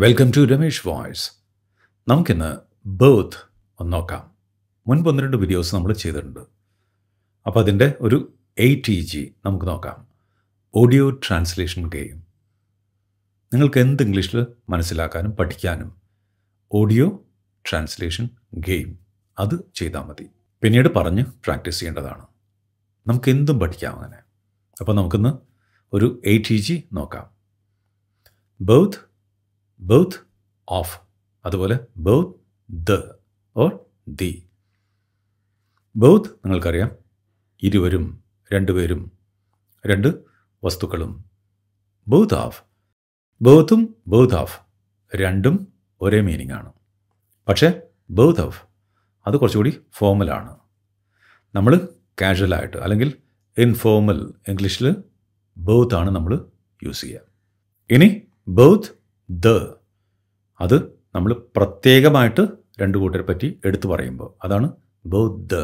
Welcome to Ramesh voice നമുക്കിന്ന് ബേത്ത് ഒന്ന് നോക്കാം മുൻപ് ഒന്ന് രണ്ട് വീഡിയോസ് നമ്മൾ ചെയ്തിട്ടുണ്ട് അപ്പോൾ അതിൻ്റെ ഒരു എ ടി ജി നമുക്ക് നോക്കാം ഓഡിയോ ട്രാൻസ്ലേഷൻ ഗെയിം നിങ്ങൾക്ക് എന്ത് ഇംഗ്ലീഷിൽ മനസ്സിലാക്കാനും പഠിക്കാനും ഓഡിയോ ട്രാൻസ്ലേഷൻ ഗെയിം അത് ചെയ്താൽ മതി പിന്നീട് പറഞ്ഞ് പ്രാക്ടീസ് ചെയ്യേണ്ടതാണ് നമുക്ക് എന്തും പഠിക്കാം അങ്ങനെ അപ്പോൾ നമുക്കിന്ന് ഒരു എ ടി ജി നോക്കാം ബൗത്ത് ബോത്ത് ഓഫ് അതുപോലെ both the or the both നിങ്ങൾക്കറിയാം ഇരുവരും രണ്ടുപേരും രണ്ട് വസ്തുക്കളും ബോത്ത് ഓഫ് ബോത്തും ബോത്ത് ഓഫ് രണ്ടും ഒരേ മീനിങ് ആണ് പക്ഷേ ബോത്ത് ഓഫ് അത് കുറച്ചുകൂടി ഫോമലാണ് നമ്മൾ കാഷ്വലായിട്ട് അല്ലെങ്കിൽ ഇൻഫോമൽ ഇംഗ്ലീഷിൽ ബോത്ത് ആണ് നമ്മൾ യൂസ് ചെയ്യുക ഇനി ബോത്ത് ദ അത് നമ്മൾ പ്രത്യേകമായിട്ട് രണ്ട് കൂട്ടരെ പറ്റി എടുത്തു പറയുമ്പോൾ അതാണ് ബോത്ത് ദ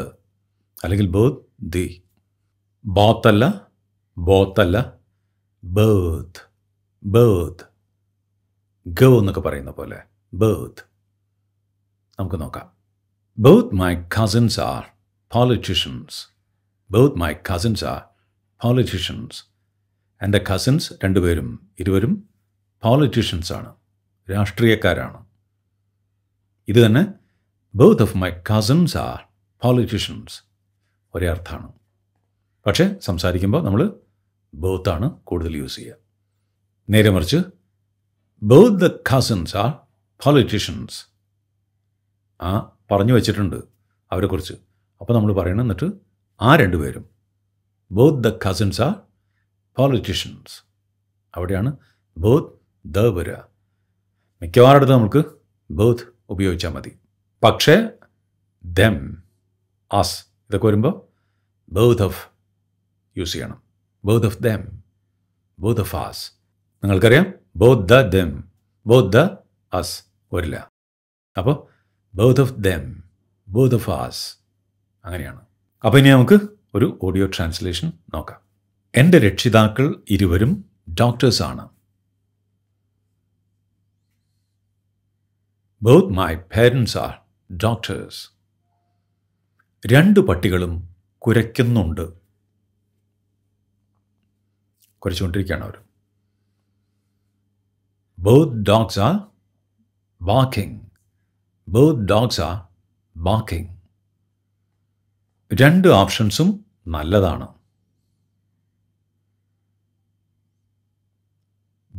അല്ലെങ്കിൽ ബോത്ത് ദി ബോത്തല്ല ബോത്തല്ല ബേത്ത് ബേത്ത് ഗ എന്നൊക്കെ പറയുന്ന പോലെ ബേത്ത് നമുക്ക് നോക്കാം both my cousins are politicians Both my cousins are politicians എൻ്റെ കസിൻസ് രണ്ടുപേരും ഇരുവരും പോളിറ്റീഷ്യൻസാണ് രാഷ്ട്രീയക്കാരാണ് ഇത് തന്നെ both of my cousins are politicians ഒരേ അർത്ഥമാണ് പക്ഷേ സംസാരിക്കുമ്പോൾ നമ്മൾ ബൗത്താണ് കൂടുതൽ യൂസ് ചെയ്യുക നേരെ മറിച്ച് both the cousins are politicians ആ പറഞ്ഞു വച്ചിട്ടുണ്ട് അവരെക്കുറിച്ച് അപ്പോൾ നമ്മൾ പറയണം എന്നിട്ട് ആ രണ്ടുപേരും both the cousins are politicians അവിടെയാണ് ബൗത്ത് ദ വരിക മിക്കവാറടുത്ത് നമുക്ക് ബേത്ത് ഉപയോഗിച്ചാൽ മതി പക്ഷേ ദം അസ് ഇതൊക്കെ വരുമ്പോൾ ബേത്ത് ഓഫ് യൂസ് ചെയ്യണം both of them both of us നിങ്ങൾക്കറിയാം both the them both the us വരില്ല അപ്പോൾ both of them both of us അങ്ങനെയാണ് അപ്പോൾ ഇനി നമുക്ക് ഒരു ഓഡിയോ ട്രാൻസ്ലേഷൻ നോക്കാം എൻ്റെ രക്ഷിതാക്കൾ ഇരുവരും ഡോക്ടേഴ്സാണ് both my parents are doctors രണ്ട് പട്ടികളും കുരയ്ക്കുന്നുണ്ട് കുരച്ചുകൊണ്ടിരിക്കുകയാണ് അവർ both dogs are walking both dogs are walking രണ്ട് ഓപ്ഷൻസും നല്ലതാണ്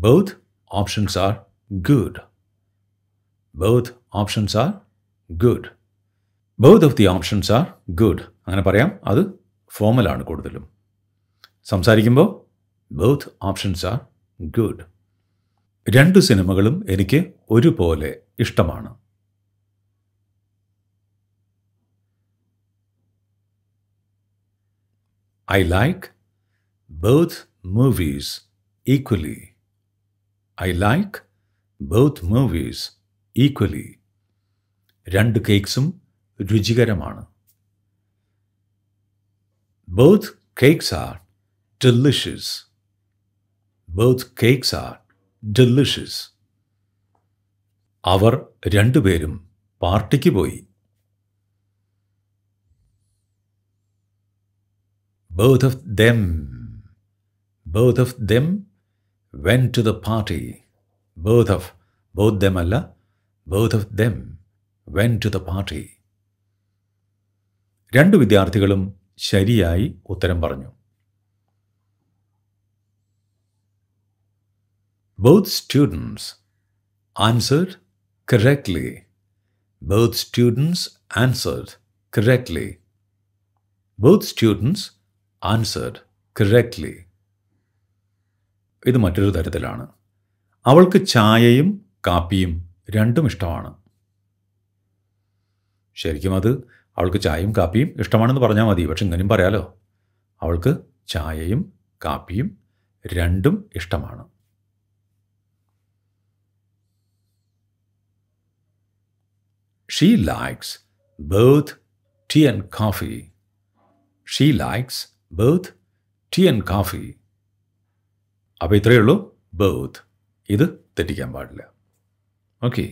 both options are good Both options are good. Both of the options are good അങ്ങനെ പറയാം അത് ഫോമലാണ് കൂടുതലും സംസാരിക്കുമ്പോൾ ബോത്ത് ഓപ്ഷൻസ് ആർ ഗുഡ് രണ്ട് സിനിമകളും എനിക്ക് ഒരുപോലെ ഇഷ്ടമാണ് I like both movies equally I like both movies equally രണ്ട് കേക്ക്സും രുചികരമാണ് both cakes are delicious both cakes are delicious അവർ രണ്ടുപേരും പാർട്ടിക്ക് പോയി Both of them, both of them went to the party. Both of, both them അല്ല both of them went to the party. രണ്ട് വിദ്യാർത്ഥികളും ശരിയായി ഉത്തരം പറഞ്ഞു Both students answered correctly. Both students answered correctly. Both students answered correctly. ഇത് മറ്റൊരു തരത്തിലാണ് അവൾക്ക് ചായയും കാപ്പിയും രണ്ടും ഇഷ്ടമാണ് ശരിക്കും അത് അവൾക്ക് ചായയും കാപ്പിയും ഇഷ്ടമാണെന്ന് പറഞ്ഞാൽ മതി പക്ഷെ ഇങ്ങനെയും പറയാലോ അവൾക്ക് ചായയും കാപ്പിയും രണ്ടും ഇഷ്ടമാണ് she likes both tea and coffee she likes both tea and coffee അപ്പോൾ ഇത്രയേ ഉള്ളൂ ബോത്ത് ഇത് തെറ്റിക്കാൻ പാടില്ല ഓക്കെ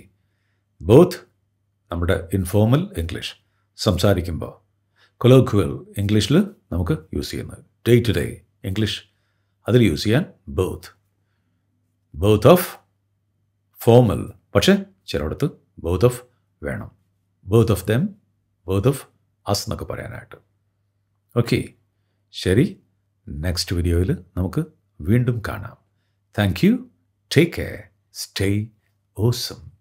ബോത്ത് നമ്മുടെ ഇൻഫോമൽ ഇംഗ്ലീഷ് സംസാരിക്കുമ്പോൾ കൊലോക്വൽ ഇംഗ്ലീഷിൽ നമുക്ക് യൂസ് ചെയ്യുന്നത് ഡേ ടു ഡേ ഇംഗ്ലീഷ് അതിൽ യൂസ് ചെയ്യാൻ ബോത്ത് ബോത്ത് ഓഫ് ഫോമൽ പക്ഷേ ചിലയിടത്ത് ബോത്ത് ഓഫ് വേണം both of them both of us എന്നൊക്കെ പറയാനായിട്ട് ഓക്കെ ശരി നെക്സ്റ്റ് വീഡിയോയിൽ നമുക്ക് വീണ്ടും കാണാം thank you take care stay awesome